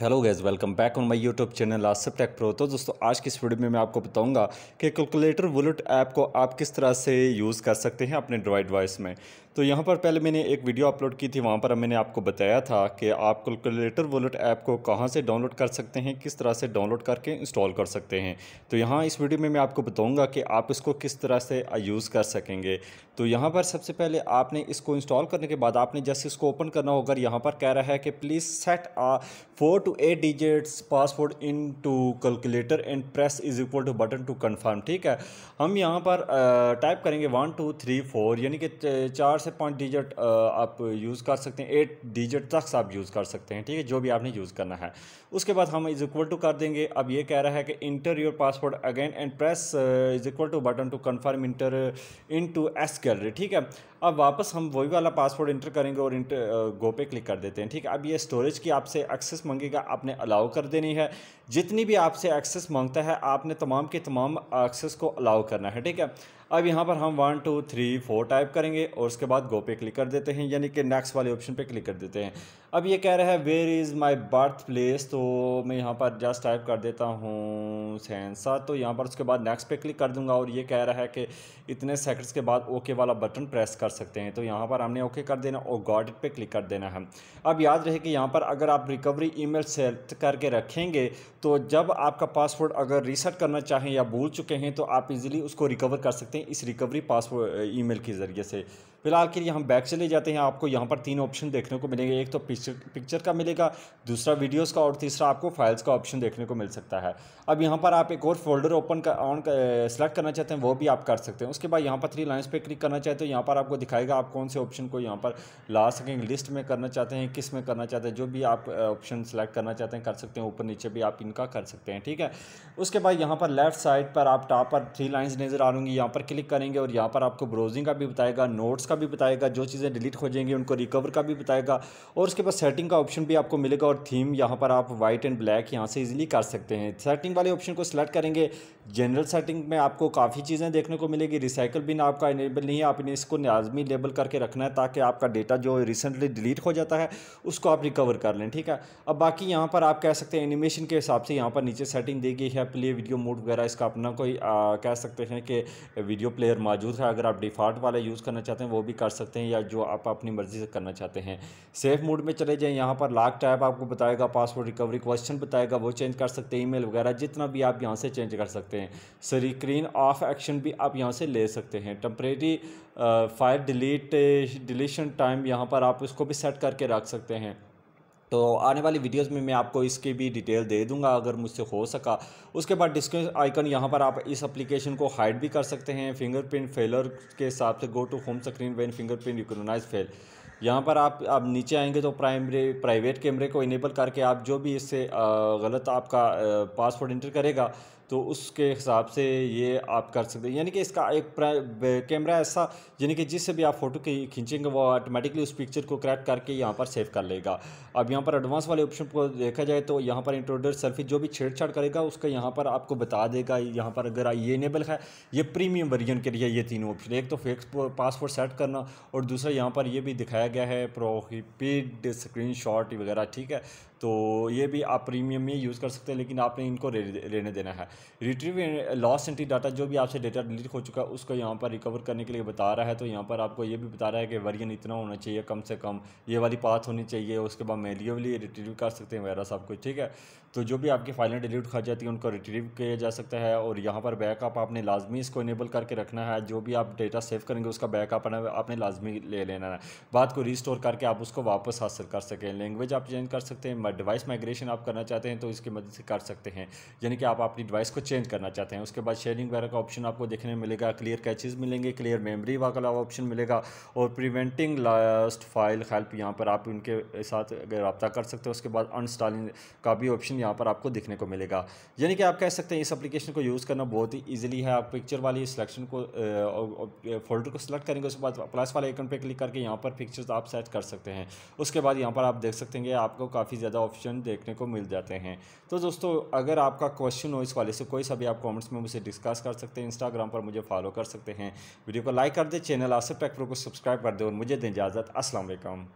hello guys welcome back on my YouTube channel Asif tech pro तो दोस्तों आज की इस वीडियो में मैं आपको बताऊंगा कि कैलकुलेटर बुलेट ऐप को आप किस तरह से यूज़ कर सकते हैं अपने ड्राइव डिवाइस में तो यहाँ पर पहले मैंने एक वीडियो अपलोड की थी वहाँ पर मैंने आपको बताया था कि आप कैलकुलेटर वुलेट ऐप को कहाँ से डाउनलोड कर सकते हैं किस तरह से डाउनलोड करके इंस्टॉल कर सकते हैं तो यहाँ इस वीडियो में मैं आपको बताऊँगा कि आप इसको किस तरह से यूज़ कर सकेंगे तो यहाँ पर सबसे पहले आपने इसको इंस्टॉल करने के बाद आपने जैसे इसको ओपन करना होगा यहाँ पर कह रहा है कि please set a four to a digits password into calculator and press is equal to button to confirm ठीक है हम यहाँ पर टाइप करेंगे वन टू थ्री फोर यानी कि चार से पाँच डिजिट आप यूज़ कर सकते हैं एट डिजिट तक आप यूज़ कर सकते हैं ठीक है जो भी आपने यूज़ करना है उसके बाद हम इज इक्वल टू कर देंगे अब ये कह रहा है कि enter your password again and press is equal to button to confirm enter into S gallery ठीक है अब वापस हम वही वाला पासवर्ड इंटर करेंगे और इंटर गो पे क्लिक कर देते हैं ठीक है अब ये स्टोरेज की आपसे एक्सेस मंगेगा जगह आपने अलाउ कर देनी है जितनी भी आपसे एक्सेस मांगता है आपने तमाम के तमाम एक्सेस को अलाउ करना है ठीक है अब यहाँ पर हम one two three four type करेंगे और उसके बाद गो पे क्लिक कर देते हैं यानी कि नेक्स्ट वाले ऑप्शन पे क्लिक कर देते हैं अब ये कह रहा है where is my birth place तो मैं यहाँ पर जस्ट टाइप कर देता हूँ सेंसा तो यहाँ पर उसके बाद नेक्स्ट पे क्लिक कर दूंगा और ये कह रहा है कि इतने सेकंड्स के बाद ओके वाला बटन प्रेस कर सकते हैं तो यहाँ पर हमने ओके कर देना और गॉड पे क्लिक कर देना है अब याद रहे कि यहाँ पर अगर आप रिकवरी मेल सेलेक्ट करके रखेंगे तो जब आपका पासवर्ड अगर रीसेट करना चाहें या भूल चुके हैं तो आप इजीली उसको रिकवर कर सकते हैं सकते हैं इस रिकवरी पासवर्ड ईमेल के ज़रिए से फिलहाल के लिए हम बैक चले जाते हैं आपको यहाँ पर तीन ऑप्शन देखने को मिलेंगे एक तो पिक्चर पिक्चर का मिलेगा दूसरा वीडियोज़ का और तीसरा आपको फाइल्स का ऑप्शन देखने को मिल सकता है अब यहाँ पर आप एक और फोल्डर ओपन का ऑन सेलेक्ट करना चाहते हैं वो भी आप कर सकते हैं उसके बाद यहाँ पर थ्री लाइन्स पर क्लिक करना चाहते हो यहाँ पर आपको दिखाएगा आप कौन से ऑप्शन को यहाँ पर ला सकेंगे लिस्ट में करना चाहते हैं किस में करना चाहते हैं जो भी आप ऑप्शन सेलेक्ट करना चाहते हैं कर सकते हैं ऊपर नीचे भी आप इनका कर सकते हैं ठीक है उसके बाद यहाँ पर लेफ्ट साइड पर आप टॉप पर थ्री लाइन्स नज़र आ लूँगी यहाँ पर क्लिक करेंगे और यहाँ पर आपको ब्राउजिंग का भी बताएगा नोट्स का भी बताएगा जो चीज़ें डिलीट हो जाएंगी उनको रिकवर का भी बताएगा और उसके बाद सेटिंग का ऑप्शन भी आपको मिलेगा और थीम यहाँ पर आप वाइट एंड ब्लैक यहाँ से ईजिली कर सकते हैं सेटिंग वाले ऑप्शन को सिलेक्ट करेंगे जनरल सेटिंग में आपको काफ़ी चीज़ें देखने को मिलेगी रिसाइकल बिन आपका इनेबल नहीं है आपने इसको लाजमी लेबल करके रखना है ताकि आपका डेटा जो रिसेंटली डिलीट हो जाता है उसको आप रिकवर कर लें ठीक है अब बाकी यहाँ पर आप कह सकते हैं एनिमेशन के हिसाब से यहाँ पर नीचे सेटिंग दी गई है प्ले वीडियो मोड वगैरह इसका अपना कोई आ, कह सकते हैं कि वीडियो प्लेयर मौजूद है अगर आप डिफ़ॉल्ट वाला यूज़ करना चाहते हैं वो वो भी कर सकते हैं या जो आप अपनी मर्ज़ी से करना चाहते हैं सेफ मोड में चले जाएँ यहाँ पर लाक टाइप आपको बताएगा पासवर्ड रिकवरी क्वेश्चन बताएगा वो चेंज कर सकते हैं ईमेल वगैरह जितना भी आप यहाँ से चेंज कर सकते हैं स्क्रीन ऑफ एक्शन भी आप यहाँ से ले सकते हैं temporary file delete deletion time यहाँ पर आप उसको भी सेट करके रख सकते हैं तो आने वाली वीडियोस में मैं आपको इसकी भी डिटेल दे दूंगा अगर मुझसे हो सका उसके बाद डिस्क्रिप आइकन यहाँ पर आप इस एप्लीकेशन को हाइड भी कर सकते हैं फिंगरप्रिंट फेलर के हिसाब से go to home screen when fingerprint recognize fail यहाँ पर आप आप नीचे आएंगे तो प्राइमरी प्राइवेट कैमरे को इनेबल करके आप जो भी इससे गलत आपका पासवर्ड इंटर करेगा तो उसके हिसाब से ये आप कर सकते हैं यानी कि इसका एक कैमरा ऐसा यानी कि जिससे भी आप फ़ोटो खींचेंगे वो ऑटोमेटिकली उस पिक्चर को क्रैक करके यहाँ पर सेव कर लेगा अब यहाँ पर एडवांस वाले ऑप्शन को देखा जाए तो यहाँ पर इंट्रोडर सेल्फी जो भी छेड़छाड़ करेगा उसका यहाँ पर आपको बता देगा यहाँ पर अगर ये इनेबल है ये प्रीमियम वर्जन के लिए ये तीनों ऑप्शन एक तो फेक्स पासवर्ड सेट करना और दूसरा यहाँ पर ये भी दिखाया गया है प्रोहिपिड स्क्रीन वगैरह ठीक है तो ये भी आप प्रीमियम में यूज़ कर सकते हैं लेकिन आपने इनको लेने देना है रिट्रीव लॉस एंट्री डाटा जो भी आपसे डेटा डिलीट हो चुका है उसको यहाँ पर रिकवर करने के लिए बता रहा है तो यहाँ पर आपको ये भी बता रहा है कि वर्जन इतना होना चाहिए कम से कम ये वाली पाथ होनी चाहिए उसके बाद मेलियोली रिट्रीव कर सकते हैं वगैरह सब कुछ ठीक है तो जो भी आपकी फाइलें डिलीट खा जाती हैं उनको रिट्रीव किया जा सकता है और यहाँ पर बैकअप आपने लाजमी इसको इनेबल करके रखना है जो भी आप डेटा सेव करेंगे उसका बैकअप आपने लाजमी ले लेना है बात को रिस्टोर करके आप उसको वापस हासिल कर सकें लैंग्वेज आप चेंज कर सकते हैं डिवाइस माइग्रेशन आप करना चाहते हैं तो इसकी मदद से कर सकते हैं यानी कि आप अपनी डिवाइस इसको चेंज करना चाहते हैं उसके बाद शेयरिंग वगैरह का ऑप्शन आपको देखने मिलेगा क्लियर कैचेज मिलेंगे क्लियर मेमोरी वाला ऑप्शन मिलेगा और प्रिवेंटिंग लास्ट फाइल हेल्प यहाँ पर आप उनके साथ रबता कर सकते हैं उसके बाद अनस्टॉलिंग का भी ऑप्शन यहाँ पर आपको देखने को मिलेगा यानी कि आप कह सकते हैं इस अपलीकेशन को यूज़ करना बहुत ही ईजिली है आप पिक्चर वाली सिलेक्शन को फोल्डर को सिलेक्ट करेंगे उसके बाद प्लस वाले आइकन पर क्लिक करके यहाँ पर पिक्चर आप सेट कर सकते हैं उसके बाद यहाँ पर आप देख सकते हैं आपको काफ़ी ज़्यादा ऑप्शन देखने को मिल जाते हैं तो दोस्तों अगर आपका क्वेश्चन हो इस वाले से कोई सा भी आप कमेंट्स में मुझे डिस्कस कर सकते हैं इंस्टाग्राम पर मुझे फॉलो कर सकते हैं वीडियो को लाइक कर दें चैनल आसिफ टेक को सब्सक्राइब कर दें और मुझे दें इजाज़त असलम